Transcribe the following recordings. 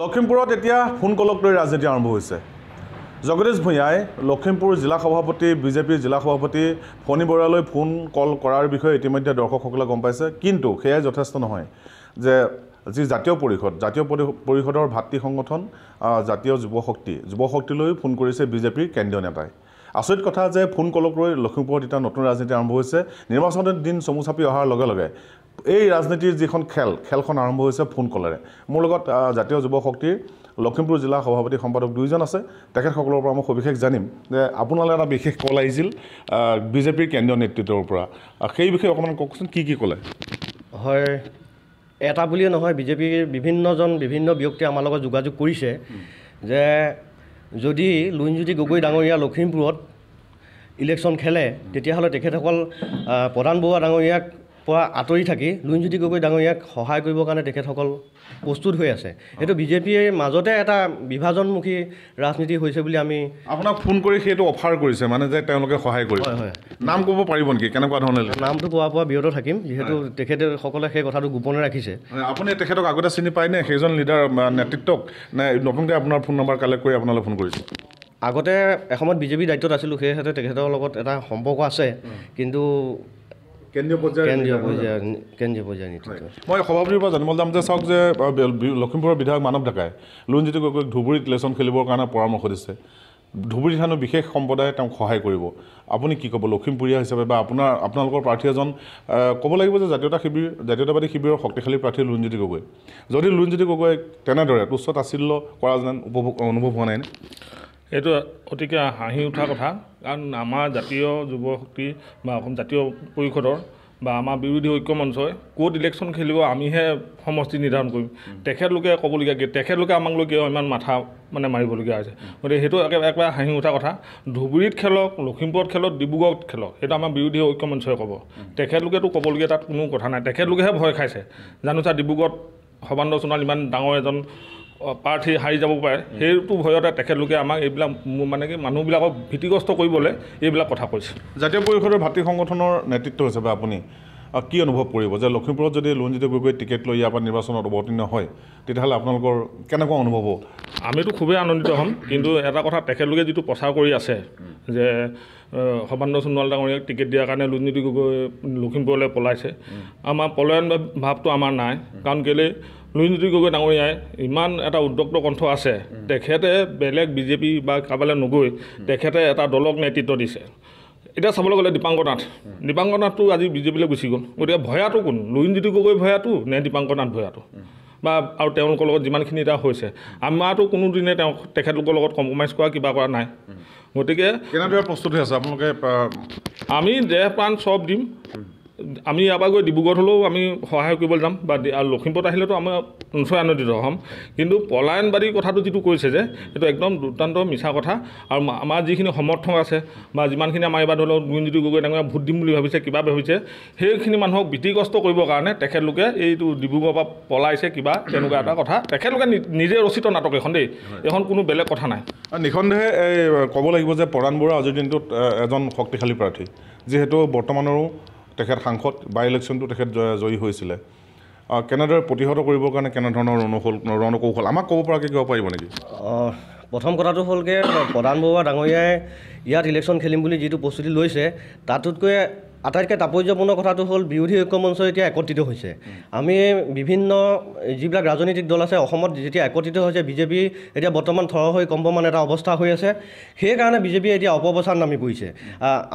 লখিমপুৰত এতিয়া ফোন কলক লৈ ৰাজনীতি আৰম্ভ হৈছে জগদীশ ভূঞাই লখিমপুৰ জিলা সভাপতি বিজেপিৰ জিলা সভাপতি ফণী বৰালৈ ফোন কল কৰাৰ বিষয়ে ইতিমধ্যে দৰ্শকসকলে গম পাইছে কিন্তু সেয়াই যথেষ্ট নহয় যে যি জাতীয় পৰিষদ জাতীয় পৰিষদৰ ভাতৃ সংগঠন জাতীয় যুৱ শক্তি যুৱ যুৱশক্তিলৈ ফোন কৰিছে বিজেপিৰ কেন্দ্ৰীয় নেতাই আচৰিত কথা যে ফোন কলক লৈ লখিমপুৰত এতিয়া নতুন ৰাজনীতি আৰম্ভ হৈছে নিৰ্বাচনৰ দিন চমু চাপি অহাৰ লগে লগে এই ৰাজনীতিৰ যিখন খেল খেলখন আৰম্ভ হৈছে ফোন কলেৰে মোৰ লগত জাতীয় যুৱ শক্তিৰ লখিমপুৰ জিলা সভাপতি সম্পাদক দুয়োজন আছে তেখেতসকলৰ পৰা মই সবিশেষ জানিম যে আপোনালৈ এটা বিশেষ কল আহিছিল বিজেপিৰ কেন্দ্ৰীয় নেতৃত্বৰ পৰা সেই বিষয়ে অকণমান কওকচোন কি কি ক'লে হয় এটা বুলিয়ে নহয় বিজেপিৰ বিভিন্নজন বিভিন্ন ব্যক্তিয়ে আমাৰ লগত যোগাযোগ কৰিছে যে যদি লুইনজ্যোতি গগৈ ডাঙৰীয়া লখিমপুৰত ইলেকশ্যন খেলে তেতিয়াহ'লে তেখেতসকল প্ৰধান বৰুৱা ডাঙৰীয়াক পৰা আঁতৰি থাকি লুইনজ্যোতি গগৈ ডাঙৰীয়াক সহায় কৰিবৰ কাৰণে তেখেতসকল প্ৰস্তুত হৈ আছে এইটো বিজেপিৰ মাজতে এটা বিভাজনমুখী ৰাজনীতি হৈছে বুলি আমি আপোনাক ফোন কৰি সেইটো অফাৰ কৰিছে মানে যে তেওঁলোকে সহায় কৰিব হয় হয় নাম ক'ব পাৰিব নেকি কেনেকুৱা ধৰণে নামটো পোৱা পোৱা বিৰত থাকিম যিহেতু তেখেতসকলে সেই কথাটো গোপনে ৰাখিছে আপুনি তেখেতক আগতে চিনি পায়নে সেইজন লিডাৰ বা নেতৃত্বক নে নতুনকৈ আপোনাৰ ফোন নম্বৰ কালেক্ট কৰি আপোনালৈ ফোন কৰিছোঁ আগতে এসময়ত বিজেপিৰ দায়িত্বত আছিলোঁ সেই হেতু তেখেতৰ লগত এটা সম্পৰ্ক আছে কিন্তু মই সভাপতিৰ পৰা জানিবলৈ যাম যে চাওক যে লখিমপুৰৰ বিধায়ক মানৱ ডেকাই লুণজ্যোতি গগৈক ধুবুৰীত ইলেকশ্যন খেলিবৰ কাৰণে পৰামৰ্শ দিছে ধুবুৰী থানো বিশেষ সম্প্ৰদায়ে তেওঁক সহায় কৰিব আপুনি কি ক'ব লখিমপুৰীয়া হিচাপে বা আপোনাৰ আপোনালোকৰ প্ৰাৰ্থী এজন ক'ব লাগিব যে জাতীয়তা শিবিৰ জাতীয়তাবাদী শিবিৰৰ শক্তিশালী প্ৰাৰ্থী লুণজ্যোতি গগৈ যদি লুণজ্যোতি গগৈ তেনেদৰে তুচ্ছ আছিল্য কৰা যেন উপভোগ অনুভৱ হোৱা নাই সেইটো অতিকে হাঁহি উঠা কথা কাৰণ আমাৰ জাতীয় যুৱ শক্তি বা অসম জাতীয় পৰিষদৰ বা আমাৰ বিৰোধী ঐক্য মঞ্চই ক'ত ইলেকশ্যন খেলিব আমিহে সমষ্টি নিৰ্ধাৰণ কৰিম তেখেতলোকে ক'বলগীয়া কি তেখেতলোকে আমাক লৈ কিয় ইমান মাথা মানে মাৰিবলগীয়া হৈছে গতিকে সেইটো একেবাৰে হাঁহি উঠা কথা ধুবুৰীত খেলক লখিমপুৰত খেলক ডিব্ৰুগড়ত খেলক সেইটো আমাৰ বিৰোধী ঐক্য মঞ্চই ক'ব তেখেতলোকেতো ক'বলগীয়া তাত কোনো কথা নাই তেখেতলোকেহে ভয় খাইছে জানোচা ডিব্ৰুগড়ত সৰ্বানন্দ সোণোৱাল ইমান ডাঙৰ এজন প্ৰাৰ্থী হাৰি যাব পাৰে সেইটো ভয়তে তেখেতলোকে আমাক এইবিলাক মানে কি মানুহবিলাকক ভীতিগ্ৰস্ত কৰিবলৈ এইবিলাক কথা কৈছে জাতীয় পৰিষদৰ ভাতৃ সংগঠনৰ নেতৃত্ব হিচাপে আপুনি কি অনুভৱ কৰিব যে লখিমপুৰত যদি ৰঞ্জিত গগৈ টিকেট লৈ ইয়াৰ পৰা নিৰ্বাচনত অৱতীৰ্ণ হয় তেতিয়াহ'লে আপোনালোকৰ কেনেকুৱা অনুভৱ হ'ব আমিতো খুবেই আনন্দিত হ'ম কিন্তু এটা কথা তেখেতলোকে যিটো প্ৰচাৰ কৰি আছে যে সৰ্বানন্দ সোণোৱাল ডাঙৰীয়াক টিকেট দিয়াৰ কাৰণে লুজনীতি গগৈ লখিমপুৰলৈ পলাইছে আমাৰ পলায়ন ভাৱটো আমাৰ নাই কাৰণ কেলৈ লুইনজ্যোতি গগৈ ডাঙৰীয়াই ইমান এটা উদ্যোক্ত কণ্ঠ আছে তেখেতে বেলেগ বিজেপি বা কাৰোবালৈ নগৈ তেখেতে এটা দলক নেতৃত্ব দিছে এতিয়া চাবলৈ গ'লে দীপাংকৰ নাথ দীপাংকৰ নাথটো আজি বিজেপিলৈ গুচি গ'ল গতিকে ভয়াটো কোন লুইনজ্যোতি গগৈ ভয়াটো নে দীপাংকৰ নাথ ভয়াটো বা আৰু তেওঁলোকৰ লগত যিমানখিনি এতিয়া হৈছে আমাৰতো কোনোদিনে তেওঁ তেখেতলোকৰ লগত কম্প্ৰমাইজ কৰা কিবা কৰা নাই গতিকে কেনেদৰে প্ৰস্তুত হৈ আছে আপোনালোকে আমি দেহ প্ৰাণ চব দিম আমি ইয়াৰ পৰা গৈ ডিব্ৰুগড় হ'লেও আমি সহায় কৰিবলৈ যাম বা আৰু লখিমপুৰত আহিলেতো আমি নথৈ আনন্দিত হ'ম কিন্তু পলায়নবাদী কথাটো যিটো কৈছে যে সেইটো একদম দুৰ্দান্ত মিছা কথা আৰু আমাৰ যিখিনি সমৰ্থক আছে বা যিমানখিনি আমাৰ এইবাৰ ধৰি লওক গুণজ্যোতি গগৈ ডাঙৰীয়া ভোট দিম বুলি ভাবিছে কিবা ভাবিছে সেইখিনি মানুহক ভীতিগ্ৰস্ত কৰিবৰ কাৰণে তেখেতলোকে এইটো ডিব্ৰুগড়ৰ পৰা পলাইছে কিবা তেনেকুৱা এটা কথা তেখেতলোকে নিজে ৰচিত নাটক এখন দেই এইখন কোনো বেলেগ কথা নাই নিঃসন্দেহে এই ক'ব লাগিব যে পৰাণ বৰুৱা আজিৰ দিনটোত এজন শক্তিশালী প্ৰাৰ্থী যিহেতু বৰ্তমানৰো তেখেত সাংসদ বাই ইলেকশ্যনটো তেখেত জয়ী হৈছিলে কেনেদৰে প্ৰতিহত কৰিবৰ কাৰণে কেনেধৰণৰ ৰণকৌশল ৰণকৌশল আমাক ক'ব পৰাকৈ ক'ব পাৰিব নেকি প্ৰথম কথাটো হ'লগৈ প্ৰধান বৰুৱা ডাঙৰীয়াই ইয়াত ইলেকশ্যন খেলিম বুলি যিটো প্ৰস্তুতি লৈছে তাতোতকৈ আটাইতকৈ তাৎপৰ্যপূৰ্ণ কথাটো হ'ল বিৰোধী ঐক্য মঞ্চ এতিয়া একত্ৰিত হৈছে আমি বিভিন্ন যিবিলাক ৰাজনৈতিক দল আছে অসমত যেতিয়া একত্ৰিত হৈছে বিজেপি এতিয়া বৰ্তমান থৰ হৈ কম্পমান এটা অৱস্থা হৈ আছে সেইকাৰণে বিজেপিয়ে এতিয়া অপপ্ৰচাৰ নামি পৰিছে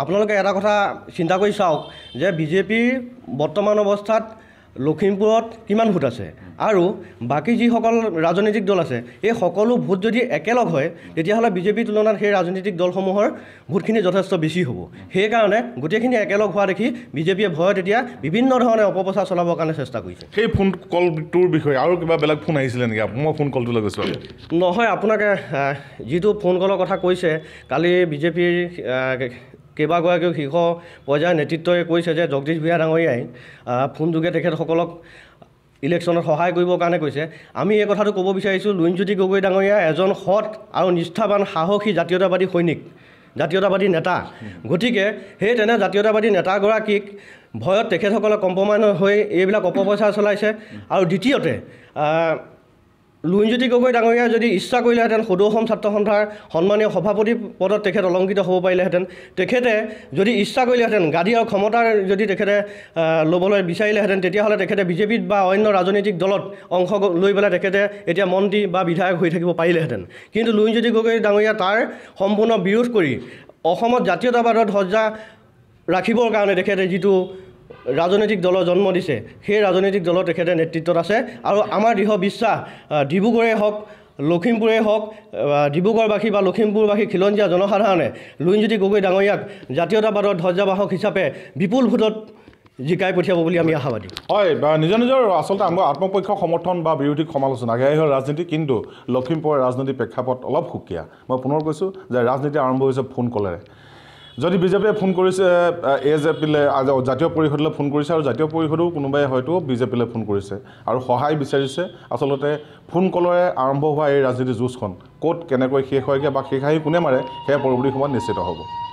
আপোনালোকে এটা কথা চিন্তা কৰি চাওক যে বিজেপিৰ বৰ্তমান অৱস্থাত লখিমপুৰত কিমান ভোট আছে আৰু বাকী যিসকল ৰাজনৈতিক দল আছে এই সকলো ভোট যদি একেলগ হয় তেতিয়াহ'লে বিজেপিৰ তুলনাত সেই ৰাজনৈতিক দলসমূহৰ ভোটখিনি যথেষ্ট বেছি হ'ব সেইকাৰণে গোটেইখিনি একেলগ হোৱা দেখি বিজেপিয়ে ভয়ত এতিয়া বিভিন্ন ধৰণে অপপ্ৰচাৰ চলাবৰ কাৰণে চেষ্টা কৰিছে সেই ফোন কলটোৰ বিষয়ে আৰু কিবা বেলেগ ফোন আহিছিলে নেকি মই ফোন কলটো লগাইছোঁ নহয় আপোনাকে যিটো ফোন কলৰ কথা কৈছে কালি বিজেপিৰ কেইবাগৰাকীও শীৰ্ষ পৰ্যায়ৰ নেতৃত্বই কৈছে যে জগদীশ ভূঞা ডাঙৰীয়াই ফোনযোগে তেখেতসকলক ইলেকশ্যনত সহায় কৰিবৰ কাৰণে কৈছে আমি এই কথাটো ক'ব বিচাৰিছোঁ লুইনজ্যোতি গগৈ ডাঙৰীয়া এজন সৎ আৰু নিষ্ঠাবান সাহসী জাতীয়তাবাদী সৈনিক জাতীয়তাবাদী নেতা গতিকে সেই তেনে জাতীয়তাবাদী নেতাগৰাকীক ভয়ত তেখেতসকলে কম্প্ৰমাইজ হৈ এইবিলাক অপপ্ৰচাৰ চলাইছে আৰু দ্বিতীয়তে লুইনজ্যোতি গগৈ ডাঙৰীয়াই যদি ইচ্ছা কৰিলেহেঁতেন সদৌ অসম ছাত্ৰ সন্থাৰ সন্মানীয় সভাপতি পদত তেখেত অলংকৃত হ'ব পাৰিলেহেঁতেন তেখেতে যদি ইচ্ছা কৰিলেহেঁতেন গাদী আৰু ক্ষমতাৰ যদি তেখেতে ল'বলৈ বিচাৰিলেহেঁতেন তেতিয়াহ'লে তেখেতে বিজেপিত বা অন্য ৰাজনৈতিক দলত অংশ লৈ পেলাই তেখেতে এতিয়া মন্ত্ৰী বা বিধায়ক হৈ থাকিব পাৰিলেহেঁতেন কিন্তু লুইনজ্যোতি গগৈ ডাঙৰীয়া তাৰ সম্পূৰ্ণ বিৰোধ কৰি অসমত জাতীয়তাবাদত সজ্জা ৰাখিবৰ কাৰণে তেখেতে যিটো ৰাজনৈতিক দলৰ জন্ম দিছে সেই ৰাজনৈতিক দলৰ তেখেতে নেতৃত্বত আছে আৰু আমাৰ দৃঢ় বিশ্বাস ডিব্ৰুগড়ে হওক লখিমপুৰে হওক ডিব্ৰুগড়বাসী বা লখিমপুৰবাসী খিলঞ্জীয়া জনসাধাৰণে লুইনজ্যোতি গগৈ ডাঙৰীয়াক জাতীয়তাবাদৰ ধ্বজাবাহক হিচাপে বিপুল ভোটত জিকাই পঠিয়াব বুলি আমি আশাবাদী হয় নিজৰ নিজৰ আচলতে আমাৰ আত্মপক্ষৰ সমৰ্থন বা বিৰোধীক সমালোচনা আগে হ'ল ৰাজনীতি কিন্তু লখিমপুৰৰ ৰাজনীতিৰ প্ৰেক্ষাপট অলপ সুকীয়া মই পুনৰ কৈছোঁ যে ৰাজনীতি আৰম্ভ হৈছে ফোন কলেৰে যদি বিজেপিয়ে ফোন কৰিছে এ জে পিলে জাতীয় পৰিষদলৈ ফোন কৰিছে আৰু জাতীয় পৰিষদো কোনোবাই হয়তো বিজেপিলৈ ফোন কৰিছে আৰু সহায় বিচাৰিছে আচলতে ফোন কলৰে আৰম্ভ হোৱা এই ৰাজনীতিৰ যুঁজখন ক'ত কেনেকৈ শেষ হয়গৈ বা শেষ আহি কোনে মাৰে সেয়া পৰৱৰ্তী সময়ত নিশ্চিত হ'ব